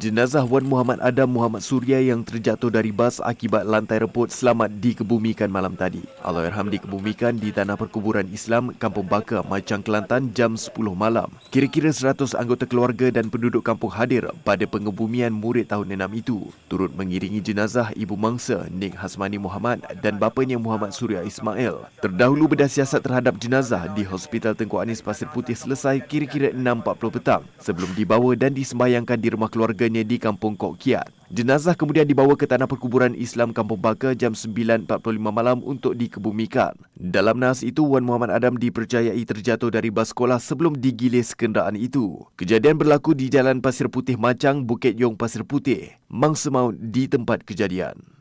Jenazah Wan Muhammad Adam Muhammad Surya yang terjatuh dari bas akibat lantai reput selamat dikebumikan malam tadi. Allahyarham dikebumikan di Tanah Perkuburan Islam Kampung Baka, Macang Kelantan jam 10 malam. Kira-kira 100 anggota keluarga dan penduduk kampung hadir pada pengebumian murid tahun 6 itu. Turut mengiringi jenazah ibu mangsa Nik Hasmani Muhammad dan bapanya Muhammad Surya Ismail. Terdahulu bedah siasat terhadap jenazah di Hospital Tengku Anis Pasir Putih selesai kira-kira 6.40 petang sebelum dibawa dan disembayangkan di rumah keluarga keduanya di Kampung Kok Kiat. Jenazah kemudian dibawa ke Tanah Perkuburan Islam Kampung Baka jam 9.45 malam untuk dikebumikan. Dalam nas itu, Wan Muhammad Adam dipercayai terjatuh dari bas sekolah sebelum digilis kenderaan itu. Kejadian berlaku di Jalan Pasir Putih Macang, Bukit Yong Pasir Putih, Mangsemaut di tempat kejadian.